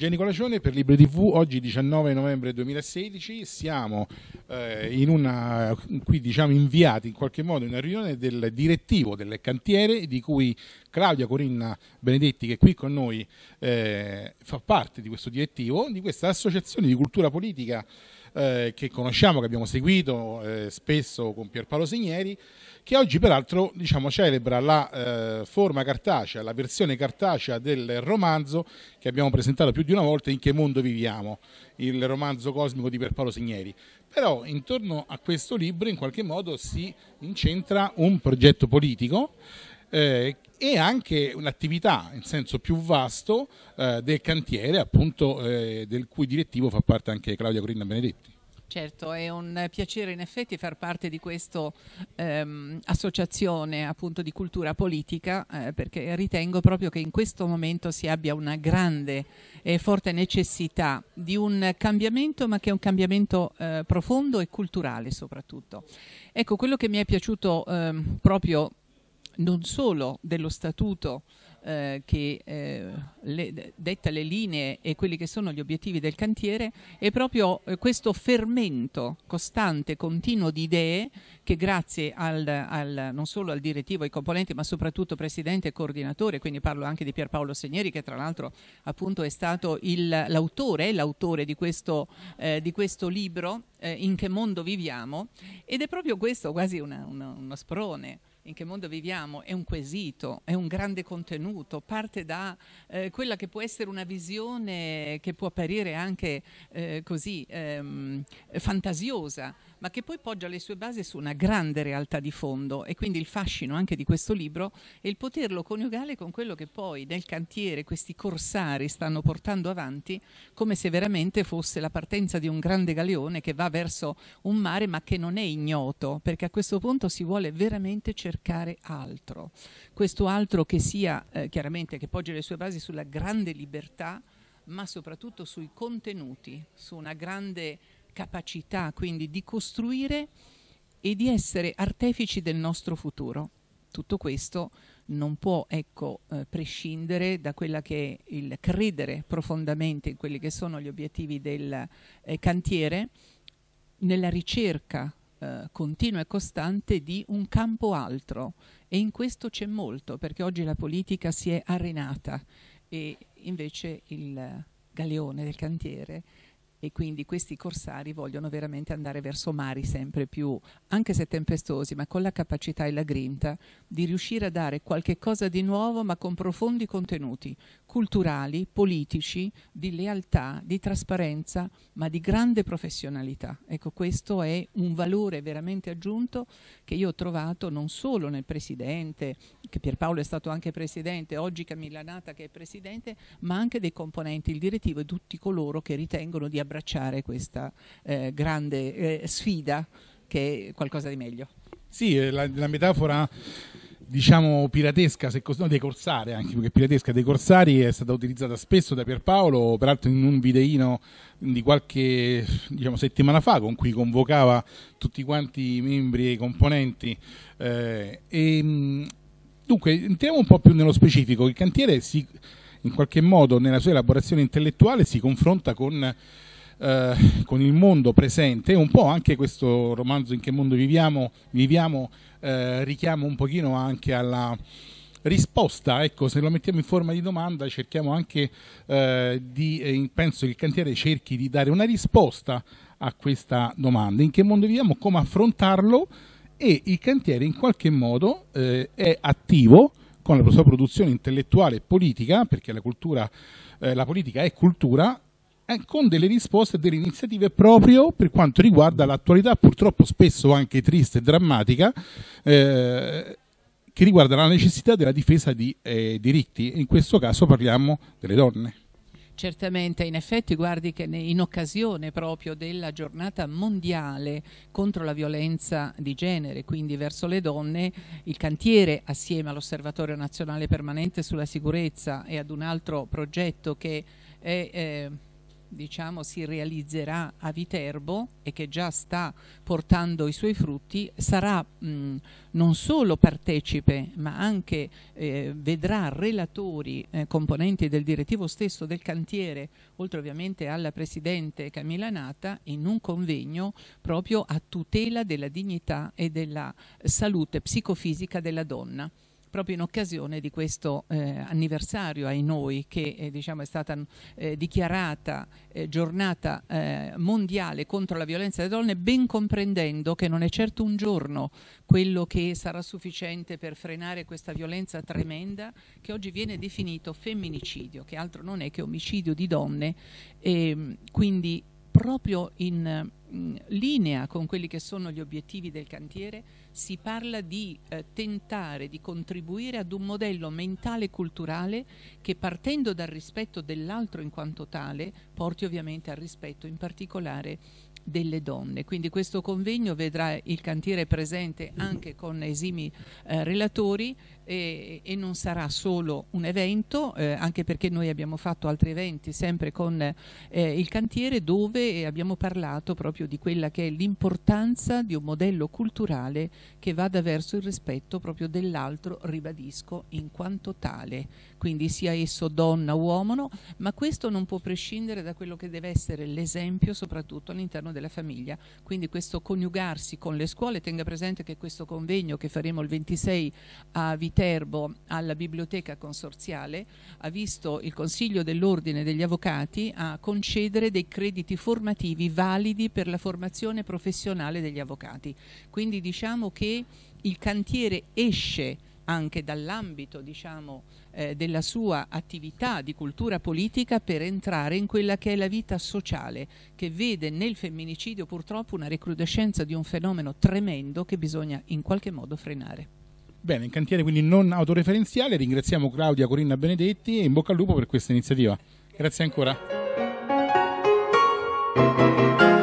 Gianni Colacione per Libre TV, oggi 19 novembre 2016, siamo eh, in una, qui diciamo inviati in qualche modo in una riunione del direttivo delle cantiere di cui Claudia Corinna Benedetti che è qui con noi eh, fa parte di questo direttivo, di questa associazione di cultura politica eh, che conosciamo, che abbiamo seguito eh, spesso con Pierpaolo Signeri, che oggi peraltro diciamo, celebra la eh, forma cartacea, la versione cartacea del romanzo che abbiamo presentato più di una volta in che mondo viviamo, il romanzo cosmico di Pierpaolo Signeri però intorno a questo libro in qualche modo si incentra un progetto politico eh, e anche un'attività in senso più vasto eh, del cantiere appunto eh, del cui direttivo fa parte anche Claudia Corina Benedetti. Certo, è un piacere in effetti far parte di questa ehm, associazione appunto di cultura politica eh, perché ritengo proprio che in questo momento si abbia una grande e forte necessità di un cambiamento ma che è un cambiamento eh, profondo e culturale soprattutto. Ecco, quello che mi è piaciuto ehm, proprio non solo dello statuto eh, che eh, le, detta le linee e quelli che sono gli obiettivi del cantiere è proprio eh, questo fermento costante, continuo di idee che grazie al, al, non solo al direttivo, ai componenti, ma soprattutto presidente e coordinatore, quindi parlo anche di Pierpaolo Segneri che tra l'altro appunto è stato l'autore, l'autore di questo, eh, di questo libro eh, in che mondo viviamo ed è proprio questo quasi una, una, uno sprone in che mondo viviamo è un quesito, è un grande contenuto, parte da eh, quella che può essere una visione che può apparire anche eh, così ehm, fantasiosa ma che poi poggia le sue basi su una grande realtà di fondo e quindi il fascino anche di questo libro è il poterlo coniugare con quello che poi nel cantiere questi corsari stanno portando avanti come se veramente fosse la partenza di un grande galeone che va verso un mare ma che non è ignoto perché a questo punto si vuole veramente cercare altro. Questo altro che sia eh, chiaramente che poggia le sue basi sulla grande libertà ma soprattutto sui contenuti, su una grande capacità quindi di costruire e di essere artefici del nostro futuro. Tutto questo non può ecco, eh, prescindere da quella che è il credere profondamente in quelli che sono gli obiettivi del eh, cantiere, nella ricerca eh, continua e costante di un campo altro e in questo c'è molto perché oggi la politica si è arenata e invece il galeone del cantiere e quindi questi corsari vogliono veramente andare verso mari sempre più, anche se tempestosi, ma con la capacità e la grinta di riuscire a dare qualche cosa di nuovo, ma con profondi contenuti culturali, politici, di lealtà, di trasparenza, ma di grande professionalità. Ecco, questo è un valore veramente aggiunto che io ho trovato non solo nel Presidente, che Pierpaolo è stato anche Presidente, oggi Camilla Nata che è Presidente, ma anche dei componenti, il direttivo e tutti coloro che ritengono di abbattere abbracciare questa eh, grande eh, sfida che è qualcosa di meglio. Sì, eh, la, la metafora diciamo piratesca, se cos- no, dei corsari anche, perché piratesca dei corsari è stata utilizzata spesso da Pierpaolo, peraltro in un videino di qualche diciamo, settimana fa con cui convocava tutti quanti i membri e i componenti. Eh, e, dunque, entriamo un po' più nello specifico, il cantiere si, in qualche modo nella sua elaborazione intellettuale si confronta con eh, con il mondo presente, un po' anche questo romanzo In che mondo viviamo, viviamo eh, richiama un pochino anche alla risposta, ecco, se lo mettiamo in forma di domanda cerchiamo anche eh, di, eh, penso che il cantiere cerchi di dare una risposta a questa domanda, in che mondo viviamo, come affrontarlo e il cantiere in qualche modo eh, è attivo con la sua produzione intellettuale e politica, perché la, cultura, eh, la politica è cultura, eh, con delle risposte e delle iniziative proprio per quanto riguarda l'attualità purtroppo spesso anche triste e drammatica eh, che riguarda la necessità della difesa di eh, diritti, in questo caso parliamo delle donne. Certamente, in effetti guardi che in occasione proprio della giornata mondiale contro la violenza di genere, quindi verso le donne, il cantiere assieme all'Osservatorio Nazionale Permanente sulla Sicurezza e ad un altro progetto che è... Eh, diciamo, si realizzerà a Viterbo e che già sta portando i suoi frutti, sarà mh, non solo partecipe ma anche eh, vedrà relatori, eh, componenti del direttivo stesso del cantiere, oltre ovviamente alla Presidente Camilla Nata, in un convegno proprio a tutela della dignità e della salute psicofisica della donna proprio in occasione di questo eh, anniversario ai noi che eh, diciamo, è stata eh, dichiarata eh, giornata eh, mondiale contro la violenza delle donne, ben comprendendo che non è certo un giorno quello che sarà sufficiente per frenare questa violenza tremenda che oggi viene definito femminicidio, che altro non è che omicidio di donne. E, ehm, quindi proprio in Mm, linea con quelli che sono gli obiettivi del cantiere, si parla di eh, tentare di contribuire ad un modello mentale e culturale che partendo dal rispetto dell'altro in quanto tale porti ovviamente al rispetto in particolare delle donne. Quindi questo convegno vedrà il cantiere presente anche con esimi eh, relatori e, e, non sarà solo un evento, eh, anche perché noi abbiamo fatto altri eventi sempre con eh, il cantiere dove abbiamo parlato proprio proprio di quella che è l'importanza di un modello culturale che vada verso il rispetto proprio dell'altro, ribadisco, in quanto tale, quindi sia esso donna o uomo, ma questo non può prescindere da quello che deve essere l'esempio soprattutto all'interno della famiglia, quindi questo coniugarsi con le scuole, tenga presente che questo convegno che faremo il 26 a Viterbo alla biblioteca consorziale ha visto il Consiglio dell'Ordine degli Avvocati a concedere dei crediti formativi validi per la formazione professionale degli avvocati. Quindi diciamo che il cantiere esce anche dall'ambito diciamo, eh, della sua attività di cultura politica per entrare in quella che è la vita sociale, che vede nel femminicidio purtroppo una recrudescenza di un fenomeno tremendo che bisogna in qualche modo frenare. Bene, in cantiere quindi non autoreferenziale, ringraziamo Claudia Corinna Benedetti e in bocca al lupo per questa iniziativa. Grazie ancora.